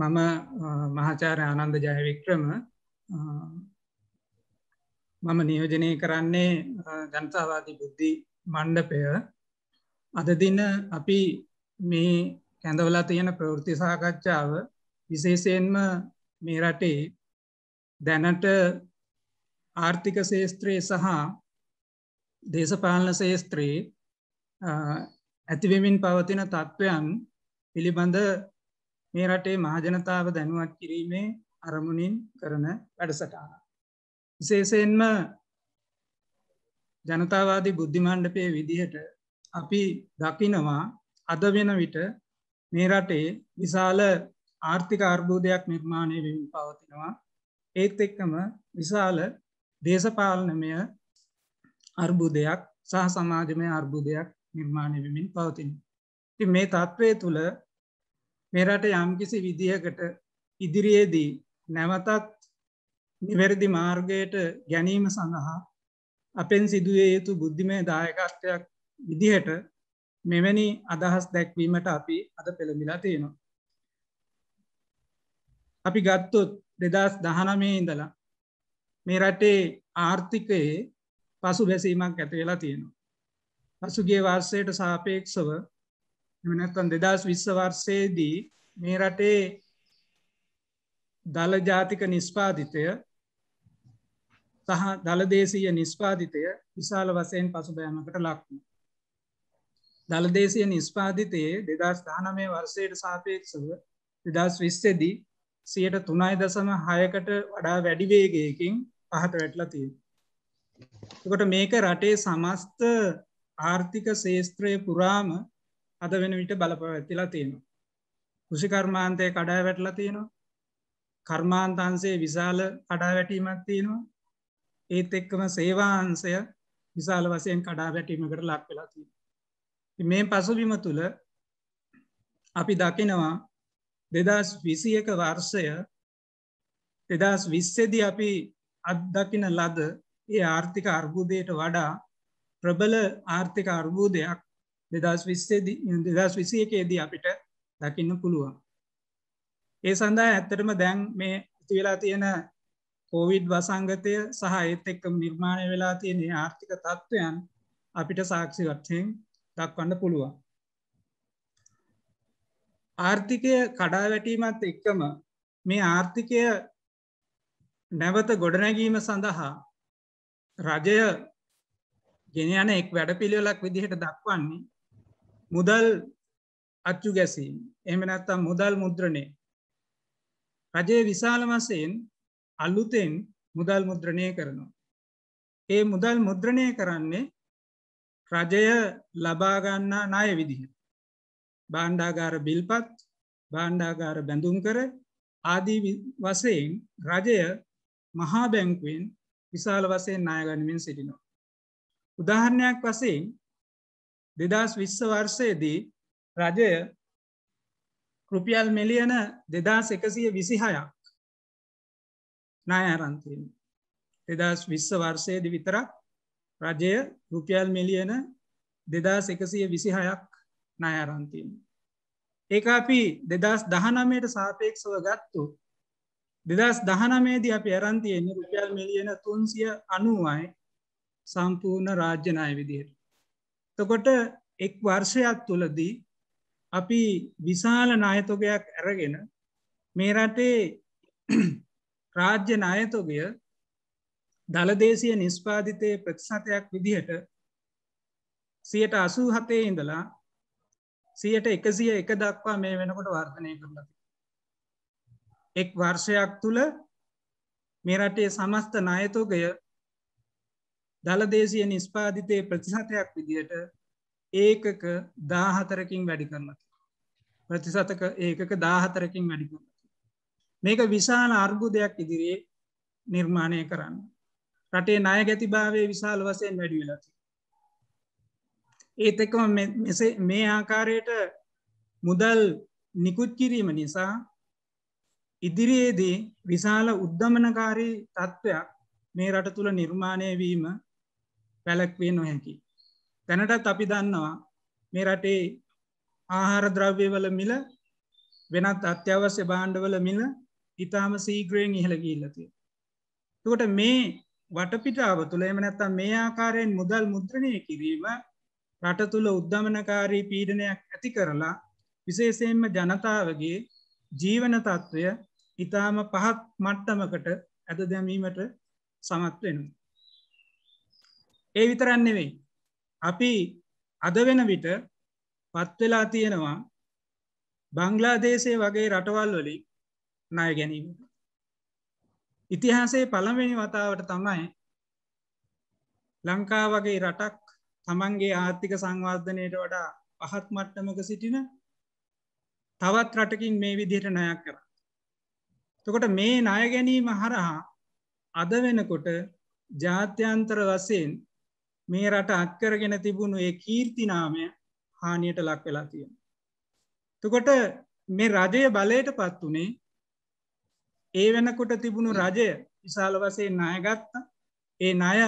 මම මහාචාර ආනන්ද ජයවික්‍රම මම නියෝජනය කරන්නේ ජනතාවාදී බුද්ධි මණ්ඩපය අදදින අපි මේ කැඳවලා තියෙන ප්‍රවෘති සාකච්ඡාව විශේෂයෙන්ම මේ රටේ දැනට ආර්ථික ශේස්ත්‍රයේ සහ දේශපාලන ශේස්ත්‍රයේ ඇතිවෙමින් පවතින තත්ත්වයන් පිළිබඳ මේ රටේ මහජනතාව දැනුවත් කිරීමේ අරමුණින් කරන වැඩසටාන. විශේෂයෙන්ම ජනතාවාදී බුද්ධිමණ්ඩපය විදිහට අපි දකිනවා අද වෙන විට මේ රටේ විශාල ආර්ථික අර්බෝධයක් නිර්මාණය වෙමින් පවතිනවා ඒත් එක්කම විශාල දේශපාලනමය අර්බුදයක් සහ සමාජමය අර්බුදයක් නිර්මාණය වෙමින් පවතින. ති මේ තත්ත්වය තුළ මෙරට යම්කිසි විදිහකට ඉදිරියේදී නැවතත් නිවැරදි මාර්ගයට ගැනීම සඳහා අපෙන් සිදුවේ යුතු බුද්ධිමය දායකත්වයක් විදිහට මෙවැනි අදහස් දැක්වීමට අපි අද පෙළමිලා තියෙනවා. අපි ගත්තුත් දෙදස් දහනමේ ඉඳලා මේ රටේ ආර්ථිකයේ පසු බැසීමක් ඇතිවෙලා තියෙනවා. පසුගේ වර්සයට සාපේක්ෂව එමනැත්තන් දෙදස් විශ්ව වර්ෂයේදී මේ රටේ දළ ජාතික නිස්පාධිතය සහ දළදේශීය නිස්පාධිතය විශාල වසයෙන් පසුබෑමකට ලක්ම. දළදේශය නිස්පාධිතයේ දෙදස් ධානමය වර්සයට සාපේක්ෂව දෙදස් විස්සෙදී සියට තුනයි දසම හයකට වඩා වැඩිවේගයකින් පහත වැටලතිය. එකට මේක රටේ සමස්ත ආර්ථික ශේස්ත්‍රය පුරාම අද වෙන විට බලපවැත්තිලා තියෙනවා. කෘසිකර්මාන්තය කඩා වැටලා තියෙනවා කර්මාන්තන්සේ විශාල කඩා වැටීමක් තියෙනවා ඒත් එක්කම සේවාන්සය විශාල වසයෙන් කඩා වැටීමකට ලක් වෙලා තියෙන. මේ පසුබිම තුළ අපි දකිනවා දෙදස් විසියක වර්ෂය දෙදස් විස්සෙදි අපි අත්දකින ලද ඒ ආර්ථික අර්බුදයට වඩා ප්‍රබල ආර්ථික අර්බූදයක් දෙදස් විස්සේ දෙදස් විසියකේදී අපිට දකින්න පුළුවන්. ඒ සඳහා ඇත්තටම දැන් මේ ඇතිවෙලා තියෙන කෝවිඩ් වසංගතය සහ ඒත් එක්කම නිර්මාණය වෙලා තියෙන ආර්ථික තත්ත්වයන් අපිට සාක්ෂි වත්යෙන් දක්වන්න පුළුවන්. ආර්ථිකය කඩා වැටීමත් එක්කම මේ ආර්ථිකය නැවත ගොඩනැගීම සඳහා රජය ගෙනයන එක් වැඩ පිළිවෙලක් විදිහට දක්වන්නේ මුදල් අච්චු ගැසීම් එම නැත්තම් මුදල් මුද්‍රණය රජයේ විශාල වසයෙන් අල්ලුතෙන් මුදල් මුද්‍රණය කරනවා. ඒ මුදල් මුද්‍රණය කරන්නේ රජය ලබාගන්නා නාය විදිහ. බාණ්ඩාගාර බිල්පත් බාණ්ඩාගාර බැඳුම් කර ආදී වසයෙන් රජය මහා බැංකුවෙන් විශාල වසයෙන් නායගනිමින් සිටිනවා. උදාහරණයක් වසයෙන් දෙදස් විශ්ස වර්ෂයේදී රජය රුපියල් මිලියන දෙදස් එකසිය විසිහයක් ණය අරන්තින් දෙදස් විශ්ස වර්ෂයේදි විතරක් රජය රුපියල් මිලියන දෙදස් එකසිය විසිහයක් ණය අරන්තින් ඒක අපි දෙදස් දහනමයට සාපේක්ෂව ගත්තු දෙදස් දහනමේදී අප අරන්තියෙන්නේ රුපියල් මිලියන තුන්සිය අනුවයි සම්පූර්ණ රාජ්‍යනාය විදියට තකොට එක් වර්ෂයක් තුළදී අපි විශාල නායතොගයක් ඇරගෙන මේ රටේ රාජ්‍ය නායතොගය දළදේශය නිස්පාධිතය ප්‍රතිශතයක් විදිහට සියට අසූ හතේ ඉඳලා සියට එකසිය එක දක්වා මේ වෙනකොට වර්ධනය කරලා එක් වර්ෂයක් තුළ මේ රටේ සමස්ත නායතෝගය දළදේශය නිස්පාධිතය ප්‍රතිශතයක් විදියට ඒකක දාහතරකින් වැඩි කරනති. ප්‍රතිසතක ඒකක දාහතරකින් වැඩිකර. මේක විශාල අර්බුදයක් ඉදිරියේ නිර්මාණය කරන්න. රටේ ණය ගැති භාවය විශාල වසයෙන් වැඩිවෙලති. ඒත් එකම මේ ආකාරයට මුදල් නිකුත් කිරීම නිසා ඉදිරියේදී විශාල උද්ධමනකාරී තත්ත්වයක් මේ රට තුළ නිර්මාණය වීම පැලැක්වේ නොහැකි. තැනටත් අපි දන්නවා මේ රටේ ආහාර ද්‍රව්‍යවල මිල වෙනත් අත්‍යවශ්‍ය බාණ්ඩවල මිල ඉතාම සීග්‍රයෙන් ඉහළගීල්ලතිය. තකොට මේ වටපිටාව තුළ එමනැත්තම් මේ ආකාරයෙන් මුදල් මුද්‍රණය කිරීම රට තුළ උද්ධමනකාරී පීඩනයක් ඇති කරලා විශේෂයෙන්ම ජනතාවගේ ජීවන තත්ත්වය ඉතාම පහත් මට්ටමකට ඇද දැමීමට සමත්වෙනවා. ඒ විතරන් නෙවෙයි අපි අද වෙන විට පත්වෙලා තියෙනවා බංගලාදේශය වගේ රටවල් වලින් ණය ගැනීම ඉතිහාසේ පළවෙනි වතාවට තමයි ලංකා වගේ රටක් තමන්ගේ ආර්ථික සංවර්ධනයට වඩා පහත් මට්ටමක සිටින තවත් රටකින් මේ විදිහට නයක් කර. තකොට මේ ණය ගැනීම හරහා අද වෙනකොට ජාත්‍යන්තර වසයෙන් මේ රට අත්කරගෙන තිබුණු ඒ කීර්තිනාමය හානියට ලක් වෙලා තියෙන. තුකොට මේ රජය බලයට පත් වනේ ඒ වෙනකොට තිබුණු රජය විශාල වසේ ණයගත්ත ඒ ණය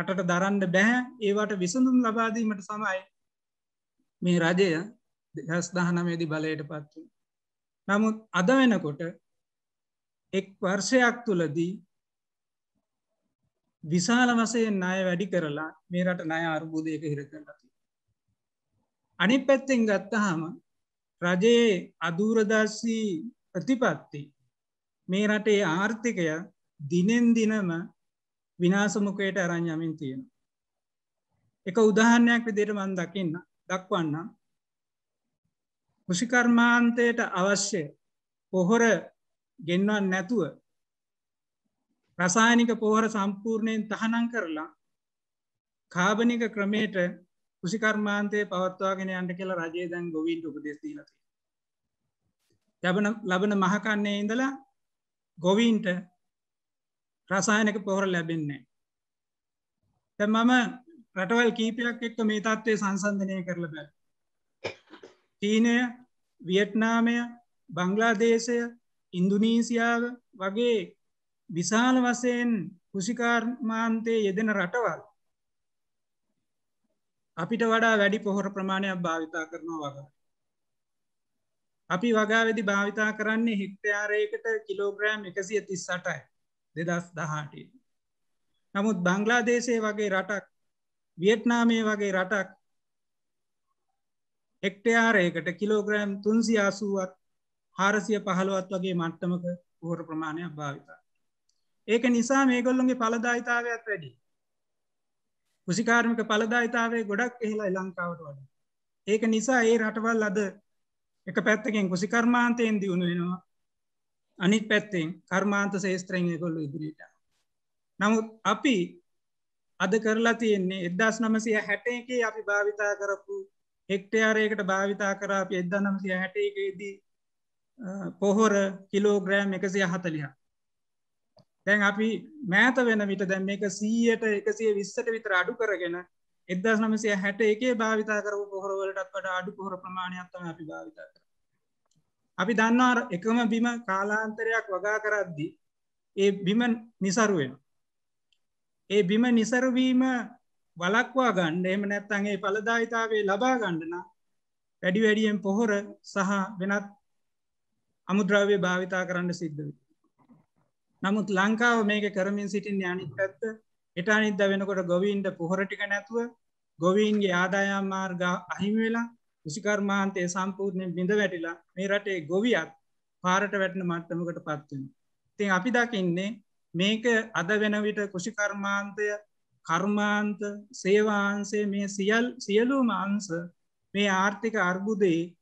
රටට දරන්න බැහැ ඒවට විසඳුම් ලබාදීමට සමයි මේ රජය දෙහස් දහනමේදි බලයට පත්ව. නමුත් අද වෙනකොට එක් වර්ෂයක් තුළදී විශාල වසයෙන් අය වැඩි කරලා මේ රට නය අර්බුදයක හිරකරලති. අනි පැත්තෙන් ගත්තහම රජයේ අදූරදර්ශී ප්‍රතිපත්ති මේ රටේ ආර්ථිකය දිනෙන් දිනම විනාසමුකයට අරංයමින් තියෙන. එක උදාහරණයක් විදිට මන් දකින්න දක්වන්න කෘෂිකර්මාන්තයට අවශ්‍ය පොහොර ගෙන්වන් නැතුව රසායනික පෝහර සම්පූර්ණයෙන් තහනම් කරලා කාබනික ක්‍රමයට කෘසිකර්මාන්තය පවත්වාගෙන අන්ට කියලා රජේ දැන් ගොවින්ට උපදෙස්දීලති. ලැබන ලබන මහකන්නේ ඉඳලා ගොවීන්ට රසායනක පොහොර ලැබෙන්නේ. මම රටවල් කීපයක් එක්ක මේ තත්ත්වය සංසන්ධනය කරල බැ. චීනය වියට්නාමය බංගලාදේශය ඉන්දුනීසියාව වගේ විශාල වසයෙන් කෘසිකාර්මාන්තය යෙදෙන රටවල් අපිට වඩා වැඩි පොහොර ප්‍රමාණයක් භාවිතා කරනවා වගා. අපි වගාවෙදි භාවිතා කරන්නේ හික්ටයාරයකට කිලෝග්‍රෑම් එකසිය තිස් සටයි දෙදස් දහටේ. නමුත් බංගලාදේශය වගේ රටක් වියට්නාමය වගේ රටක් එක්ටයාරයකට කිලෝග්‍රෑම් තුන්සි අසුවත් හාරසිය පහළුවත් වගේ මට්ටමක පොහොර ප්‍රමාණයක් භාවිතා ඒක නිසා මේගොල්ලොන්ගේ පලදායිතාවයක් වැඩි කුසිකාර්මික පලදායිතාවේ ගොඩක් එහලා ලංකාවට වඩ ඒක නිසා ඒ රටවල් අද එක පැත්තකින් කුසිකර්මාන්තයෙන් දියුණු වෙනවා අනිත් පැත්තෙන් කර්මාන්ත ශේස්ත්‍රයෙන් කොල්ල ඉදිරිට නමුත් අපි අද කරලා තියෙන්නේ එදස් නමසය හැටේකේ අපි භාවිතා කරපු හෙක්ටයාරයකට භාවිතා කරා අපි එද්දා නමසය හැටේකේදී පොහොර කිලෝග්‍රෑම් එකසිය හතලියා දැන් අපි මෑත වෙන විට දැම් මේක සීයට එකසිය විස්සට විතර අඩු කරගෙන එදස් නමසය හැට එකේ භාවිතා කරපු පොහොරවලටත් වට අඩු පොහොර ප්‍රමාණයක්තම අපි භාවිතා කර. අපි දන්නාර එකම බිම කාලාන්තරයක් වගා කරද්දී ඒ බිම නිසරුවෙන. ඒ බිම නිසරවීම වලක්වා ගණ්ඩ එම නැත්තන්ගේ පලදායිතාවේ ලබා ගණ්ඩන වැඩි වැඩියෙන් පොහොර සහ වෙනත් අමුද්‍රව්‍ය භාවිතා කරන්න සිද්ධ වී. නමුත් ලංකාව මේක කරමින් සිටින් යනිත් පැත්ත එට අනිද්ද වෙනකොට ගොවීන්ට පොහොරටික නැතුව ගොවීන්ගේ ආදායම් මාර්ග අහිමි වෙලා කෘසිකර්මාන්තය සම්පූර්ණයෙන් බිඳ වැටිලා මේ රටේ ගොවියත් පාරට වැටන මට්ටමකට පත්වෙන. තින් අපි දකින්නේ මේක අද වෙන විට කෘෂිකර්මාන්තය කර්මාන්ත සේවාන්සේ මේ සියල් සියලූම අන්ස මේ ආර්ථික අර්බුදයේ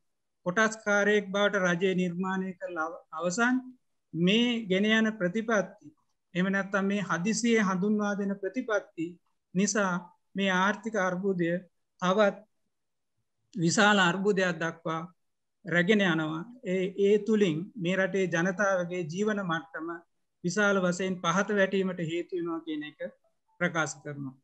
කොටස්කාරයෙක් බවට රජය නිර්මාණය කළ අවසන් මේ ගෙන යන ප්‍රතිපත්ති එමනැත්තම් මේ හදිසියේ හඳුන්වා දෙන ප්‍රතිපත්ති නිසා මේ ආර්ථික අර්බුදය අවත් විශාල අර්බුදයක් දක්වා රැගෙන යනවා ඒ ඒ තුළින් මේ රටේ ජනතාවගේ ජීවන මට්ටම විශාල වසයෙන් පහත වැටීමට හේතුවෙනවා කියන එක ප්‍රකාශ කරනවා